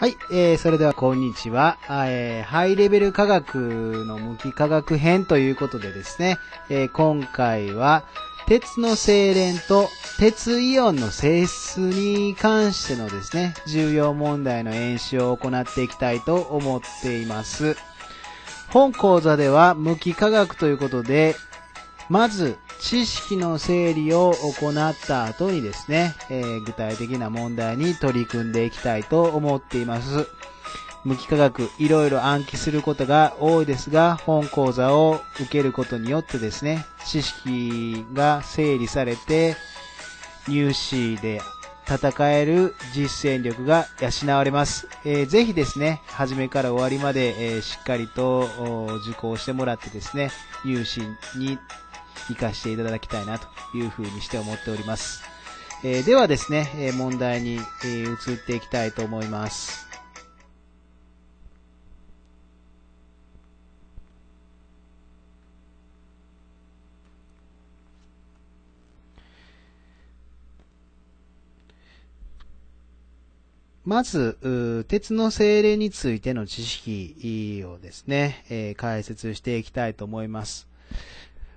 はい、えー、それではこんにちは、えー、ハイレベル科学の無機科学編ということでですね、えー、今回は、鉄の精錬と鉄イオンの性質に関してのですね、重要問題の演習を行っていきたいと思っています。本講座では無機化学ということで、まず、知識の整理を行った後にですね、えー、具体的な問題に取り組んでいきたいと思っています。無機化学、いろいろ暗記することが多いですが、本講座を受けることによってですね、知識が整理されて、入試で戦える実践力が養われます。えー、ぜひですね、初めから終わりまで、えー、しっかりと受講してもらってですね、入試に活かしていただきたいなというふうにして思っております。えー、ではですね、え問題に、え移っていきたいと思います。まず、鉄の精霊についての知識をですね、え解説していきたいと思います。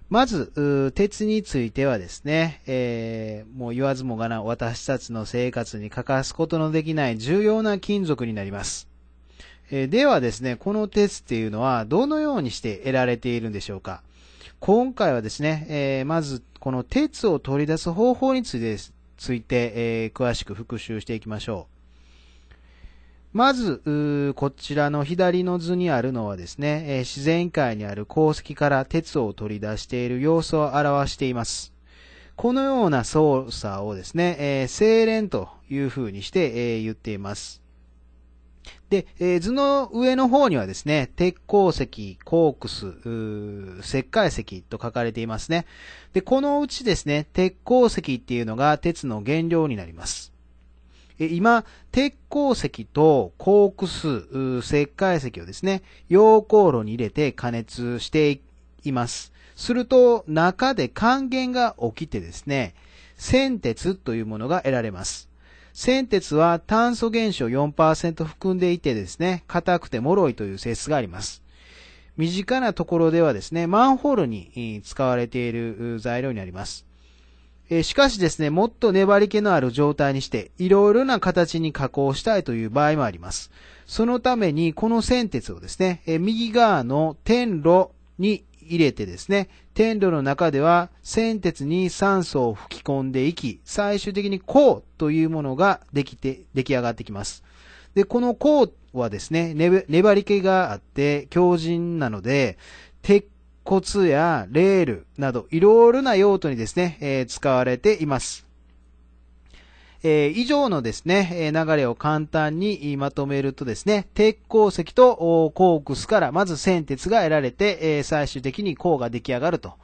まず、鉄についてはですね、えー、もう言わずもがな私たちの生活に欠かすことのできない重要な金属になります。えー、ではですね、この鉄っていうのはどのようにして得られているんでしょうか。今回はですね、えー、まずこの鉄を取り出す方法についてついて、え詳しく復習していきましょう。まず、こちらの左の図にあるのはですね、えー、自然界にある鉱石から鉄を取り出している様子を表しています。このような操作をですね、えー、精錬という風にして、えー、言っています。で、えー、図の上の方にはですね、鉄鉱石、コークス、石灰石と書かれていますね。で、このうちですね、鉄鉱石っていうのが鉄の原料になります。今、鉄鉱石とコークス、石灰石をですね、溶鉱炉に入れて加熱しています。すると、中で還元が起きてですね、鮮鉄というものが得られます。鮮鉄は炭素原子を4%含んでいてですね、硬くて脆いという性質があります。身近なところではですね、マンホールに使われている材料になります。えー、しかしですね、もっと粘り気のある状態にして、いろいろな形に加工したいという場合もあります。そのために、この線鉄をですね、えー、右側の天路に入れてですね、天路の中では線鉄に酸素を吹き込んでいき、最終的に孔というものができて、出来上がってきます。で、この孔はですね、粘り気があって強靭なので、鉄コツやレールなど、いろいろな用途にですね、えー、使われています。えー、以上のですね、流れを簡単にまとめるとですね、鉄鉱石とコークスからまず先鉄が得られて、え最終的に鉱が出来上がると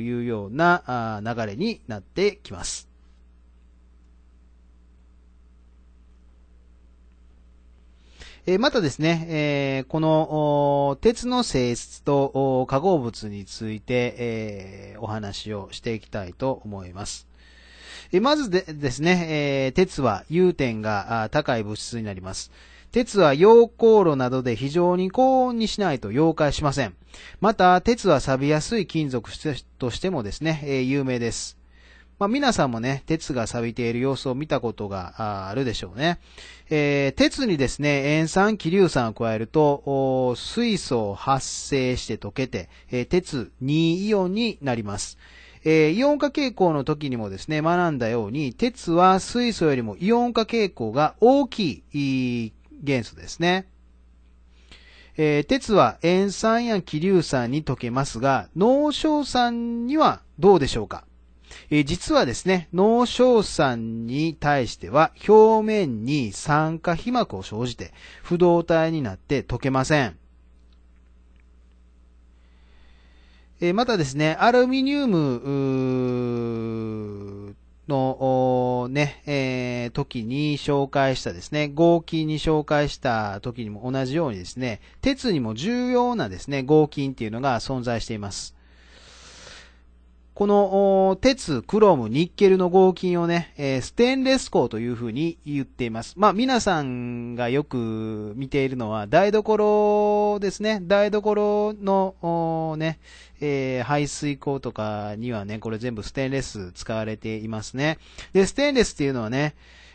いうような流れになってきます。えー、またですね、えー、この、鉄の性質と化合物について、えー、お話をしていきたいと思います。えまずでですね、え鉄は融点が高い物質になります。鉄は溶鉱炉などで非常に高温にしないと溶解しません。また、鉄は錆びやすい金属としてもですね、え有名です。まあ、皆さんもね、鉄が錆びている様子を見たことがあるでしょうね。えー、鉄にですね、塩酸、気硫酸を加えると、水素を発生して溶けて、えー、鉄2イオンになります。えー、イオン化傾向の時にもですね、学んだように、鉄は水素よりもイオン化傾向が大きい元素ですね。えー、鉄は塩酸や気硫酸に溶けますが、濃硝酸にはどうでしょうかえ実はですね、脳硝酸に対しては表面に酸化皮膜を生じて不動体になって溶けません。えまたですね、アルミニウムの、ね、えー、時に紹介したですね、合金に紹介した時にも同じようにですね、鉄にも重要なですね、合金っていうのが存在しています。この、鉄、クロム、ニッケルの合金をね、えー、ステンレス鋼というふうに言っています。まあ、皆さんがよく見ているのは、台所ですね。台所の、ね、えー、排水口とかにはね、これ全部ステンレス使われていますね。で、ステンレスっていうのはね、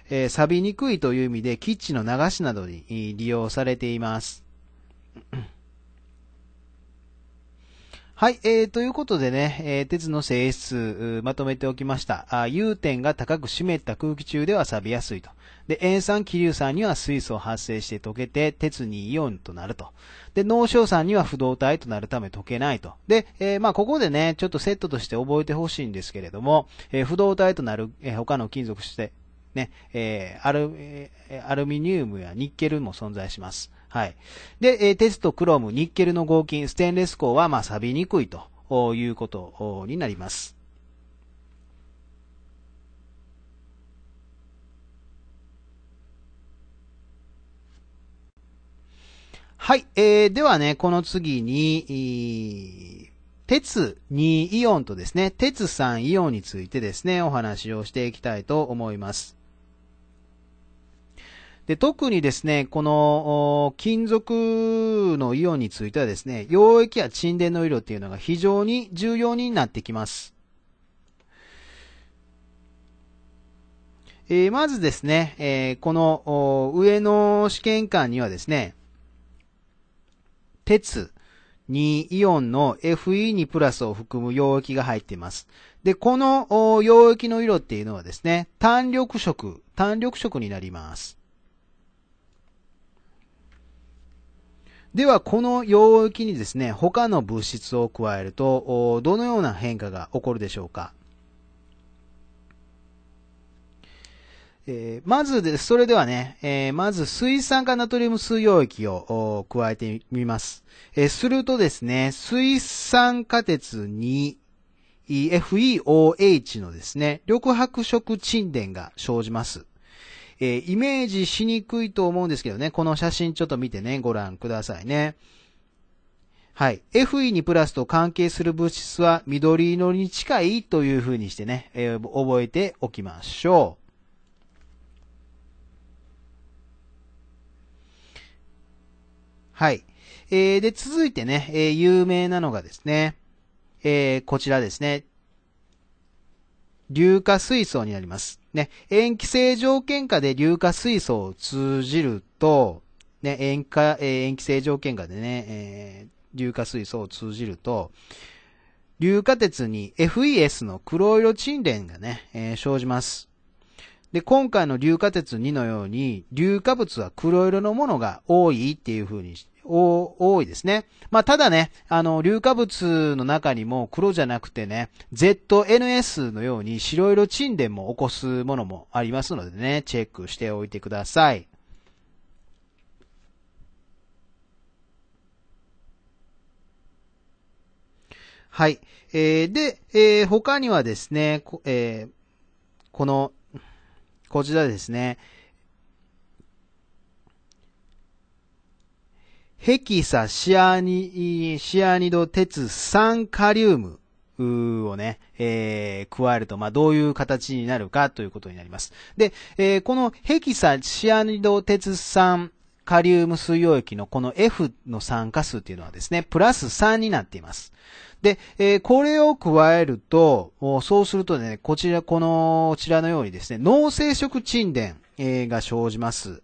えー、錆びにくいという意味で、キッチンの流しなどに利用されています。はい、えー、ということでね、えー、鉄の性質、まとめておきました。あ融点が高く湿った空気中では錆びやすいと。で、塩酸、気流酸には水素を発生して溶けて、鉄にイオンとなると。で、濃硝酸には不動体となるため溶けないと。で、えー、まあ、ここでね、ちょっとセットとして覚えてほしいんですけれども、えー、不動体となる、えー、他の金属して、ね、えー、アル、えー、アルミニウムやニッケルも存在します。はい。で、え鉄とクローム、ニッケルの合金、ステンレス鋼は、まあ、錆びにくいということになります。はい。えー、ではね、この次に、鉄2イオンとですね、鉄3イオンについてですね、お話をしていきたいと思います。で、特にですね、この金属のイオンについてはですね、溶液や沈殿の色っていうのが非常に重要になってきます。えー、まずですね、えー、この上の試験管にはですね、鉄、2イオンの FE2 プラスを含む溶液が入っています。で、この溶液の色っていうのはですね、単緑色、単緑色になります。では、この溶液にですね、他の物質を加えると、どのような変化が起こるでしょうか。えー、まずで、それではね、えー、まず水酸化ナトリウム水溶液を加えてみます。えー、するとですね、水酸化鉄に FEOH のですね、緑白色沈殿が生じます。えー、イメージしにくいと思うんですけどね、この写真ちょっと見てね、ご覧くださいね。はい。FE にプラスと関係する物質は緑色に近いという風にしてね、えー、覚えておきましょう。はい。えー、で、続いてね、えー、有名なのがですね、えー、こちらですね。硫化水素になります。ね、塩基性条件下で硫化水素を通じると、ね、塩化、塩基性条件下でね、えー、硫化水素を通じると、硫化鉄に FES の黒色沈殿がね、えー、生じます。で、今回の硫化鉄2のように、硫化物は黒色のものが多いっていう風に多いですね。まあ、ただね、あの、硫化物の中にも黒じゃなくてね、ZNS のように白色沈殿も起こすものもありますのでね、チェックしておいてください。はい。えー、で、えー、他にはですね、こえー、この、こちらですね、ヘキサシアニ、シアニド鉄酸カリウムをね、えー、加えると、まあ、どういう形になるかということになります。で、えー、このヘキサシアニド鉄酸カリウム水溶液のこの F の酸化数っていうのはですね、プラス3になっています。で、えー、これを加えると、そうするとね、こちら、この、こちらのようにですね、脳性食沈殿、が生じます。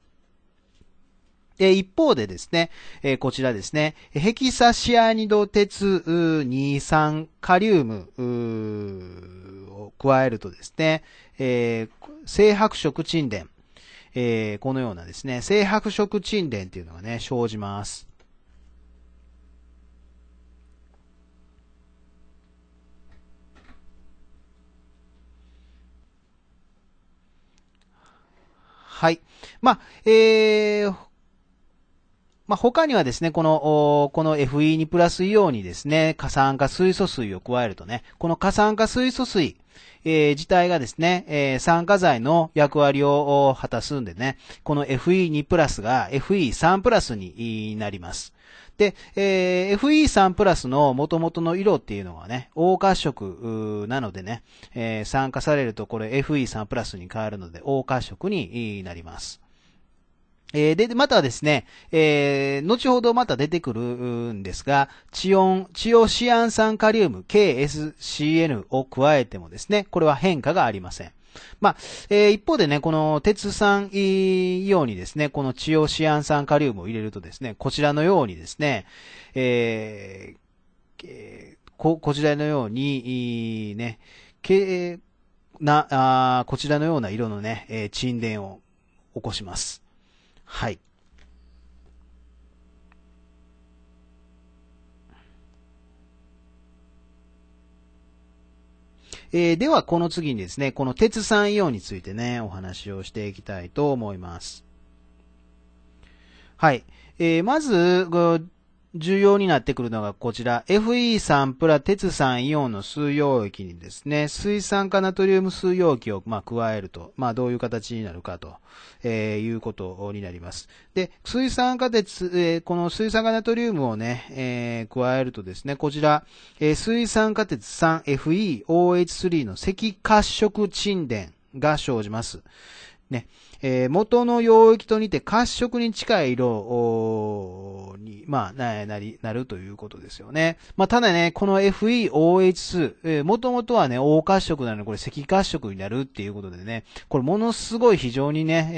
で、一方でですね、えこちらですね、ヘキサシアニド鉄23カリウムを加えるとですね、えー、白色沈殿、えー、このようなですね、性白色沈殿というのがね、生じます。はい。まあ、えー、まあ、他にはですね、この、この FE 2プラスイオンにですね、過酸化水素水を加えるとね、この過酸化水素水、えー、自体がですね、えー、酸化剤の役割を果たすんでね、この FE2 プラスが FE3 プラスになります。で、えー、FE3 プラスの元々の色っていうのがね、黄褐色なのでね、えー、酸化されるとこれ FE3 プラスに変わるので、黄褐色になります。えー、で、またですね、えー、後ほどまた出てくるんですが、チオン、チオシアン酸カリウム KSCN を加えてもですね、これは変化がありません。まあ、えー、一方でね、この鉄酸イオンにですね、このチオシアン酸カリウムを入れるとですね、こちらのようにですね、えー、えー、こ、こちらのように、いいね、け、な、あこちらのような色のね、えー、沈殿を起こします。はい。えー、では、この次にですね、この鉄三イオンについてね、お話をしていきたいと思います。はい。えー、まず、重要になってくるのがこちら、FE3 プラ鉄酸イオンの水溶液にですね、水酸化ナトリウム水溶液をま加えると、まあ、どういう形になるかと、えー、いうことになります。で、水酸化鉄、えー、この水酸化ナトリウムをね、えー、加えるとですね、こちら、え水酸化鉄酸 FEOH3 の赤褐色沈殿が生じます。ね。えー、元の溶液と似て褐色に近い色に、まあ、な、なり、なるということですよね。まあ、ただね、この FeOH2、えー、もはね、黄褐色なのに、これ赤褐色になるっていうことでね、これものすごい非常にね、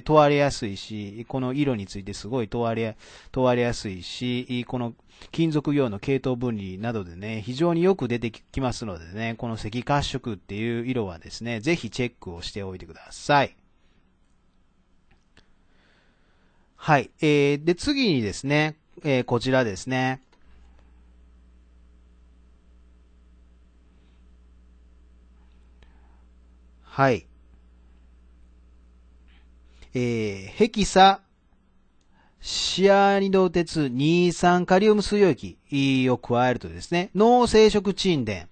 えー、問われやすいし、この色についてすごい問われ、問われやすいし、この金属用の系統分離などでね、非常によく出てきますのでね、この赤褐色っていう色はですね、ぜひチェックをしておいてください。はい。えー、で、次にですね、えー、こちらですね。はい。えー、ヘキサ、シアニド鉄二酸カリウム水溶液を加えるとですね、脳生殖沈殿、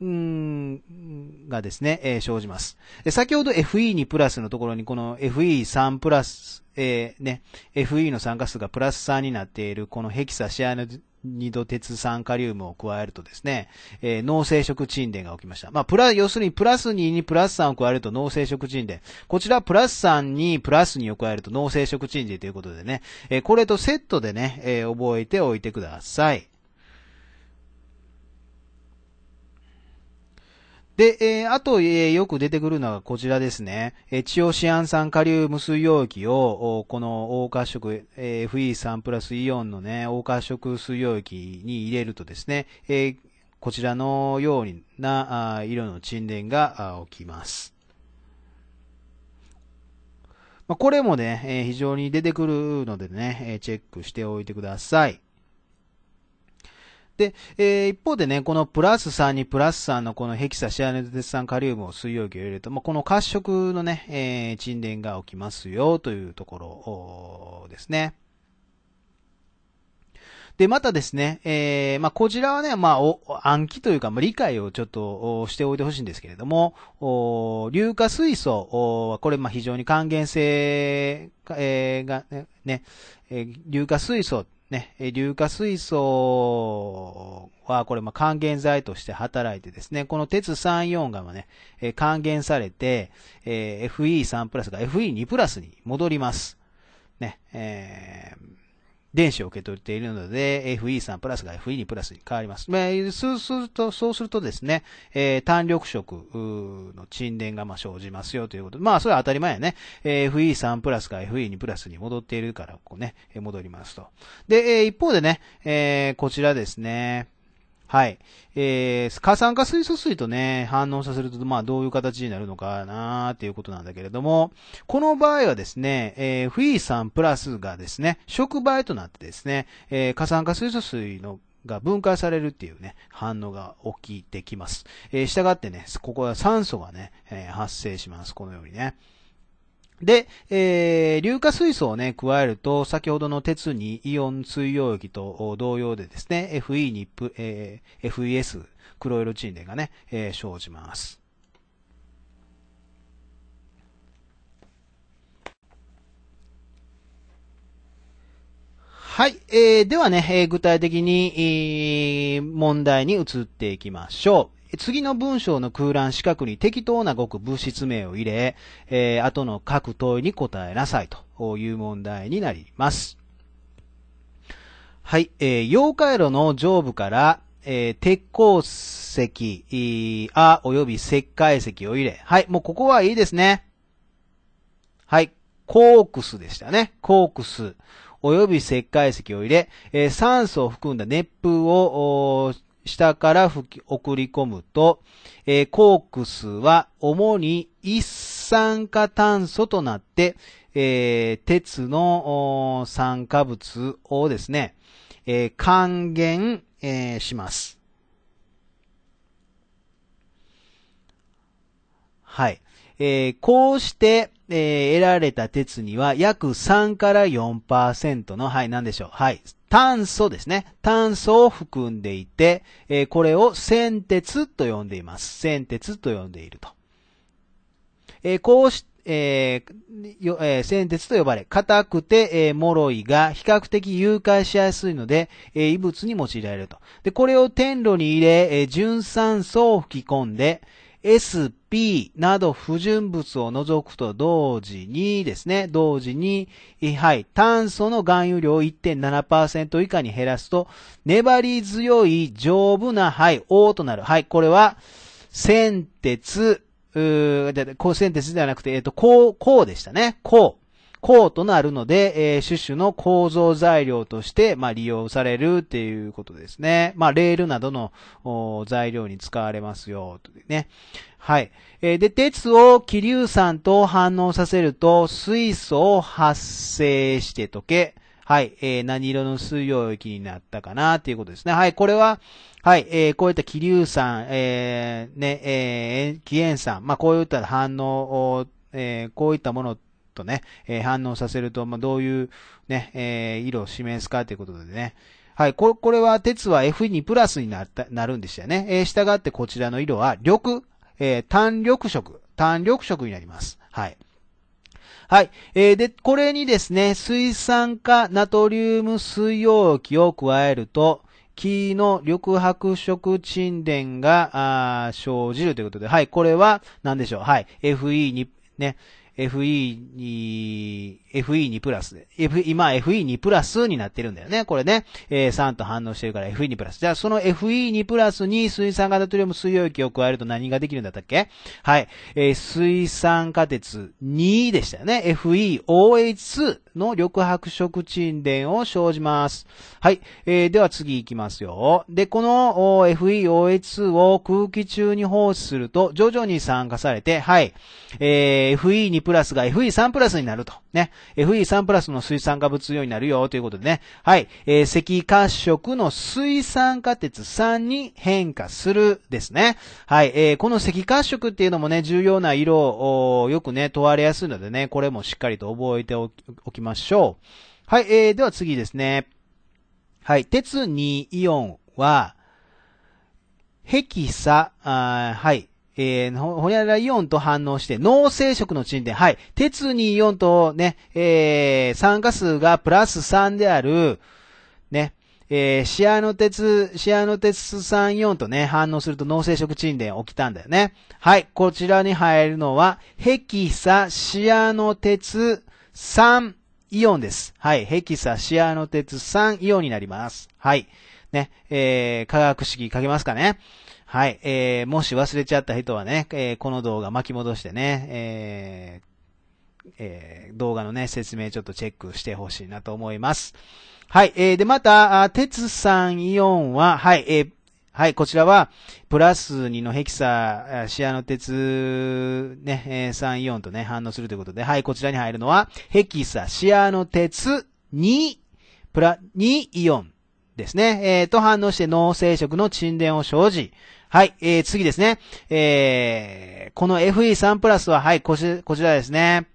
がですね、えー、生じます。先ほど FE2 プラスのところにこの FE3 プラス、えー、ね、FE の酸化数がプラス3になっているこのヘキサシアニド鉄酸カリウムを加えるとですね、えー、脳性食沈殿が起きました。まあ、プラ、要するにプラス2にプラス3を加えると脳性食沈殿。こちらプラス3にプラス2を加えると脳性食沈殿ということでね、えー、これとセットでね、えー、覚えておいてください。で、えー、あと、えー、よく出てくるのがこちらですね。えー、チオシアン酸カリウム水溶液を、この黄褐色、えー、FE3 プラスイオンのね、黄褐色水溶液に入れるとですね、えー、こちらのような色の沈殿が起きます。まあ、これもね、えー、非常に出てくるのでね、えー、チェックしておいてください。で、えー、一方でね、このプラス3にプラス3のこのヘキサシアネト酸カリウムを水溶液を入れると、まあ、この褐色のね、えー、沈殿が起きますよというところですね。で、またですね、えー、まあ、こちらはね、まあ、お、暗記というか、まあ、理解をちょっとしておいてほしいんですけれども、お硫化水素は、これ、ま非常に還元性、えー、が、ね、え硫化水素ね、硫化水素はこれま還元剤として働いてですね、この鉄3、4がね、還元されて、FE3 プラスが FE2 プラスに戻ります。ね、えー電子を受け取っているので、FE3 プラスが FE2 プラスに変わります。まあ、そうすると、そうするとですね、えー、単緑色の沈殿がま生じますよということで、まあ、それは当たり前やね。えー、FE3 プラスが FE2 プラスに戻っているから、こうね、戻りますと。で、えー、一方でね、えー、こちらですね、はい。えー、過酸化水素水とね、反応させると、まあ、どういう形になるのかなーっていうことなんだけれども、この場合はですね、えー、フィー酸プラスがですね、触媒となってですね、えー、過酸化水素水のが分解されるっていうね、反応が起きてきます。えー、従ってね、ここは酸素がね、えー、発生します。このようにね。で、えー、硫化水素をね、加えると、先ほどの鉄にイオン水溶液と同様でですね、FE プ、えー、FES、クロイルチンがね、えー、生じます。はい。えー、ではね、え具体的に、え問題に移っていきましょう。次の文章の空欄四角に適当なごく物質名を入れ、えー、後の各問いに答えなさいという問題になります。はい、えー、溶解炉の上部から、えー、鉄鉱石、あ、および石灰石を入れ。はい、もうここはいいですね。はい、コークスでしたね。コークス。および石灰石を入れ、えー、酸素を含んだ熱風を下から吹き送り込むと、えー、コークスは主に一酸化炭素となって、えー、鉄の酸化物をですね、えー、還元、えー、します。はい。えー、こうして、えー、得られた鉄には約3から4%の、はい、なんでしょう。はい。炭素ですね。炭素を含んでいて、えー、これを先鉄と呼んでいます。先鉄と呼んでいると。えこうしえー、え先鉄と呼ばれ、硬くて、え脆いが、比較的融解しやすいので、え異物に用いられると。で、これを天炉に入れ、え純酸素を吹き込んで、S、P など不純物を除くと同時にですね、同時に、はい、炭素の含有量を1.7%以下に減らすと、粘り強い丈夫な、はい、O となる。はい、これは、先鉄、うー、先鉄ではなくて、えっと、こう、こうでしたね。こう。うとなるので、えー、種々の構造材料として、まあ、利用されるっていうことですね。まあ、レールなどの材料に使われますよ、とね。はい。えー、で、鉄を気流酸と反応させると、水素を発生して溶け、はい、えー、何色の水溶液になったかなっていうことですね。はい、これは、はい、えー、こういった気流酸、えー、ね、えー、気塩酸、まあ、こういった反応を、えー、こういったものとね、えー、反応させると、まあ、どういうね、えー、色を示すかということでね。はい、ここれは鉄は F2 プラスになった、なるんでしたよね。えー、従ってこちらの色は緑、えー、単緑色、単緑色になります。はい。はい。えー、で、これにですね、水酸化ナトリウム水溶液を加えると、木の緑白色沈殿が、生じるということで、はい、これは何でしょうはい、FE に、ね、FE に、FE2 プラスで、F、今 FE2 プラスになってるんだよね。これね、えー、酸と反応してるから FE2 プラス。じゃあその FE2 プラスに水酸化ナトリウム水溶液を加えると何ができるんだったっけはい。えー、水酸化鉄2でしたよね。FEOH2 の緑白色沈殿を生じます。はい。えー、では次行きますよ。で、この FeOH2 を空気中に放出すると、徐々に酸化されて、はい。えー、Fe2 プラスが Fe3 プラスになると。ね、FE3 プラスの水酸化物量になるよということでね、はい、えー、赤褐色の水酸化鉄酸に変化するですね。はい、えー、この赤褐色っていうのもね、重要な色をよくね、問われやすいのでね、これもしっかりと覚えておきましょう。はい、えー、では次ですね。はい、鉄2イオンは、ヘキサ、はい、えー、ほにラらイオンと反応して、脳生殖の沈殿。はい。鉄にイオンとね、えー、酸化数がプラス3である、ね、えー、シアノ鉄、シアノ鉄酸イオンとね、反応すると脳生殖沈殿起きたんだよね。はい。こちらに入るのは、ヘキサシアノ鉄酸イオンです。はい。ヘキサシアノ鉄酸イオンになります。はい。ね、えー、化学式書けますかね。はい。えー、もし忘れちゃった人はね、えー、この動画巻き戻してね、えー、えー、動画のね、説明ちょっとチェックしてほしいなと思います。はい。えー、で、また、鉄さんイオンは、はい、えー、はい、こちらは、プラス2のヘキサ、シアノ鉄、ね、え3イオンとね、反応するということで、はい、こちらに入るのは、ヘキサ、シアノ鉄2、プラ、2イオンですね、えー、と反応して脳生殖の沈殿を生じ、はい、えー、次ですね。えー、この FE3 プラスは、はい、こちこちらですね。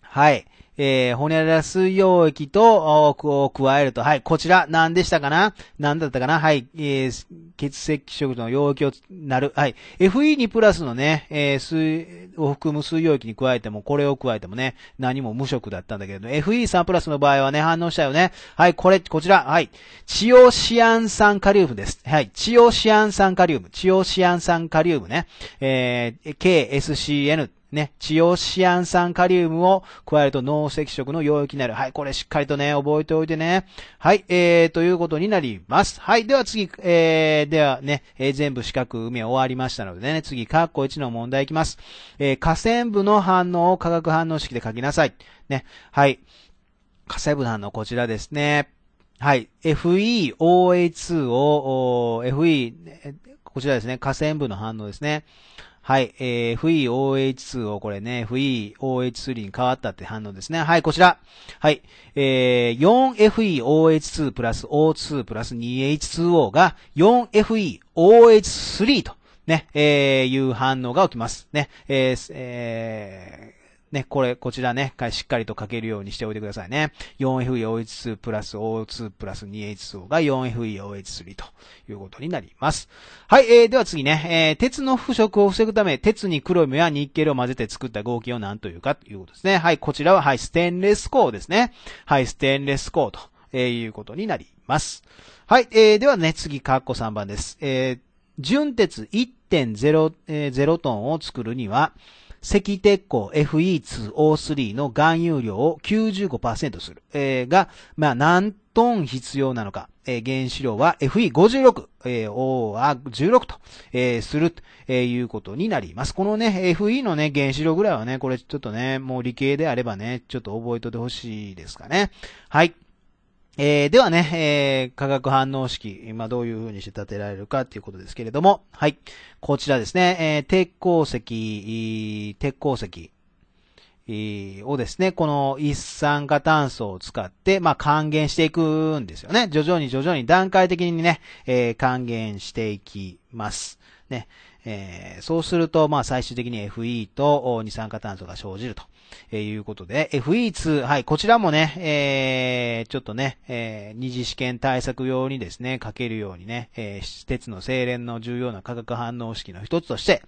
はい。えー、ホニャララ水溶液と、を加えると。はい、こちら、何でしたかな何だったかなはい、えー、血石色の溶液をなる。はい、FE2 プラスのね、えー、水、を含む水溶液に加えても、これを加えてもね、何も無色だったんだけど、FE3 プラスの場合はね、反応したよね。はい、これ、こちら、はい、チオシアン酸カリウムです。はい、チオシアン酸カリウム、チオシアン酸カリウムね、えー、KSCN ね、チオシアン酸カリウムを加えると脳赤色の溶液になる。はい、これしっかりとね、覚えておいてね。はい、えー、ということになります。はい、では次、えー、ではね、えー、全部四角埋め終わりましたのでね、次、カッコ1の問題いきます。えー、河川部の反応を化学反応式で書きなさい。ね、はい。河川部の反応こちらですね。はい。FeOA2 を、FE、こちらですね。河川部の反応ですね。はい、えー、FEOH2 をこれね、FEOH3 に変わったって反応ですね。はい、こちら。はい、えー、4FEOH2 プラス O2 プラス 2H2O が 4FEOH3 とね、えー、いう反応が起きます。ね、えー、えーね、これ、こちらね、しっかりと書けるようにしておいてくださいね。4FEOH2 プラス O2 プラス 2H2 が 4FEOH3 ということになります。はい、えー、では次ね、えー、鉄の腐食を防ぐため、鉄にクロミやニッケルを混ぜて作った合金を何というかということですね。はい、こちらは、はい、ステンレスコーですね。はい、ステンレスコーと、えー、いうことになります。はい、えー、ではね、次、カッコ3番です。えー、純鉄1.0、えー、トンを作るには、赤鉄鋼 FE2O3 の含有量を95%する、えー、が、まあ、何トン必要なのか、えー、原子量は FE56、えー、o 1 6と、えー、するえー、いうことになります。このね、FE のね、原子量ぐらいはね、これちょっとね、もう理系であればね、ちょっと覚えといてほしいですかね。はい。えー、ではね、えー、化学反応式、まあ、どういう風にして立てられるかということですけれども、はい。こちらですね、えー、鉄鉱石、鉄鉱石をですね、この一酸化炭素を使って、まあ、還元していくんですよね。徐々に徐々に段階的にね、え還元していきます。ね。えそうすると、まあ、最終的に FE と二酸化炭素が生じると。えー、いうことで、FE2、はい、こちらもね、えー、ちょっとね、えー、二次試験対策用にですね、かけるようにね、えー、施設の精錬の重要な化学反応式の一つとして、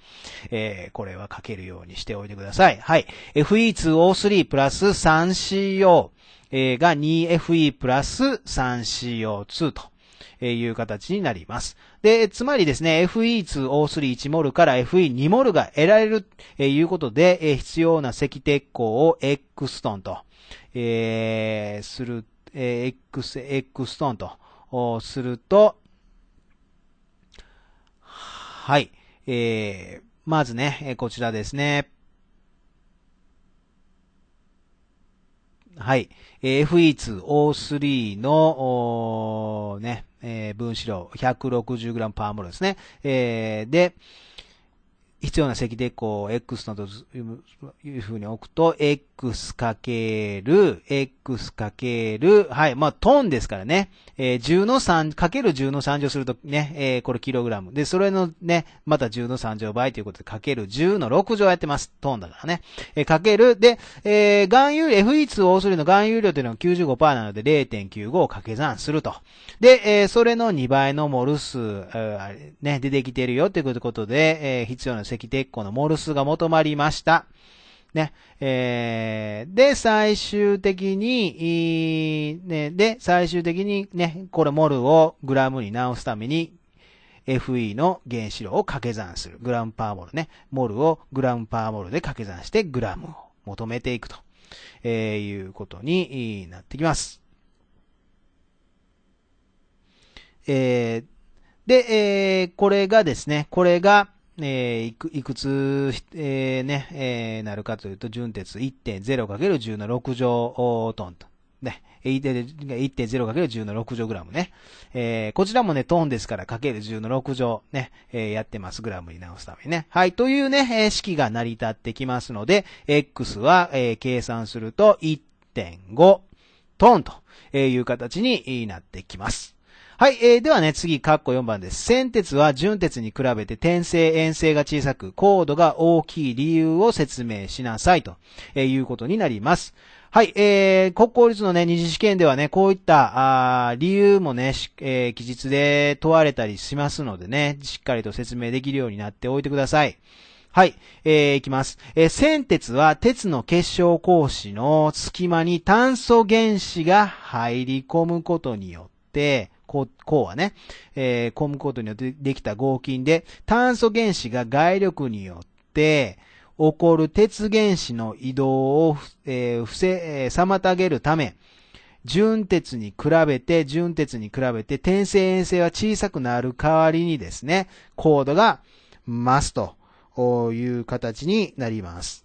えー、これはかけるようにしておいてください。はい、FE2O3 プラス 3CO、えが 2FE プラス 3CO2 と。いう形になります。で、つまりですね、FE2O31 モルから FE2 モルが得られるということで、必要な石鉄鋼を X トンと、えー、する、えー、X、X トンと、すると、はい、えー、まずね、こちらですね。はい。FE2O3 の、ね、えー、分子量 160g パーモルですね。えー、で、必要な積デッコを X などというふうに置くと、x かける x かける、はい、まあ、トンですからね。えー、10の3、かける10の3乗するとね、えー、これキログラム。で、それのね、また10の3乗倍ということで、かける10の6乗やってます。トンだからね。えー、かける、で、えー、含有、量、F2 e o 3の含有量というのが95%なので、0.95を掛け算すると。で、えー、それの2倍のモル数、えー、ね、出てきてるよということで、えー、必要な積鉄鋼のモル数が求まりました。ね。えー、で、最終的に、ね、で、最終的にね、これモルをグラムに直すために、FE の原子量を掛け算する。グラムパーモルね。モルをグラムパーモルで掛け算してグラムを求めていくと、えー、いうことになってきます。えー、で、えー、これがですね、これが、えー、いく、いくつ、えー、ね、えー、なるかというと、純鉄 1.0×10 の6乗トンと。ね。1.0×10 の6乗グラムね。えー、こちらもね、トンですから、かける10の6乗ね、えー、やってます。グラムに直すためにね。はい。というね、えー、式が成り立ってきますので、X は、えー、計算すると1.5トンという形になってきます。はい、えー、ではね、次、カッコ4番です。先鉄は順鉄に比べて転生、遠征が小さく、高度が大きい理由を説明しなさいと、いうことになります。はい、えー、国公立のね、二次試験ではね、こういった、あ理由もね、えー、記述で問われたりしますのでね、しっかりと説明できるようになっておいてください。はい、えー、いきます。えー、先鉄は鉄の結晶格子の隙間に炭素原子が入り込むことによって、こう、こうはね、えー、コむことによってできた合金で、炭素原子が外力によって、起こる鉄原子の移動を、えー、せ、えー、妨げるため、純鉄に比べて、純鉄に比べて、転生遠征は小さくなる代わりにですね、高度が増すという形になります。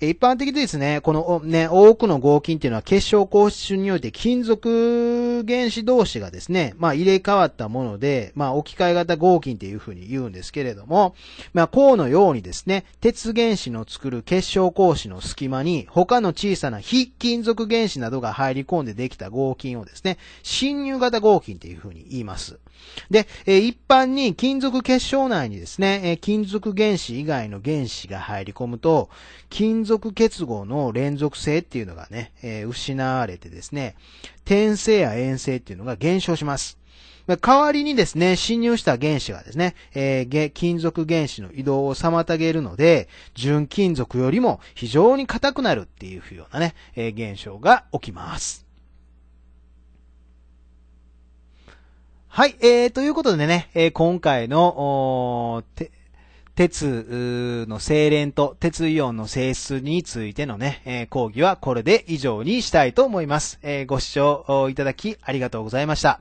一般的ですね、このね、多くの合金っていうのは結晶硬質において金属原子同士がですね、まあ入れ替わったもので、まあ置き換え型合金っていうふうに言うんですけれども、まあこうのようにですね、鉄原子の作る結晶光子の隙間に他の小さな非金属原子などが入り込んでできた合金をですね、侵入型合金っていうふうに言います。で、え一般に金属結晶内にですね、え金属原子以外の原子が入り込むと、金属結合の連続性っていうのがね、え失われてですね、転生や遠征っていうのが減少します。代わりにですね、侵入した原子がですね、えー、金属原子の移動を妨げるので、純金属よりも非常に硬くなるっていうふうなね、えー、現象が起きます。はい、えー、ということでね、えー、今回の、鉄の精錬と鉄イオンの性質についてのね、え講義はこれで以上にしたいと思います。えご視聴いただきありがとうございました。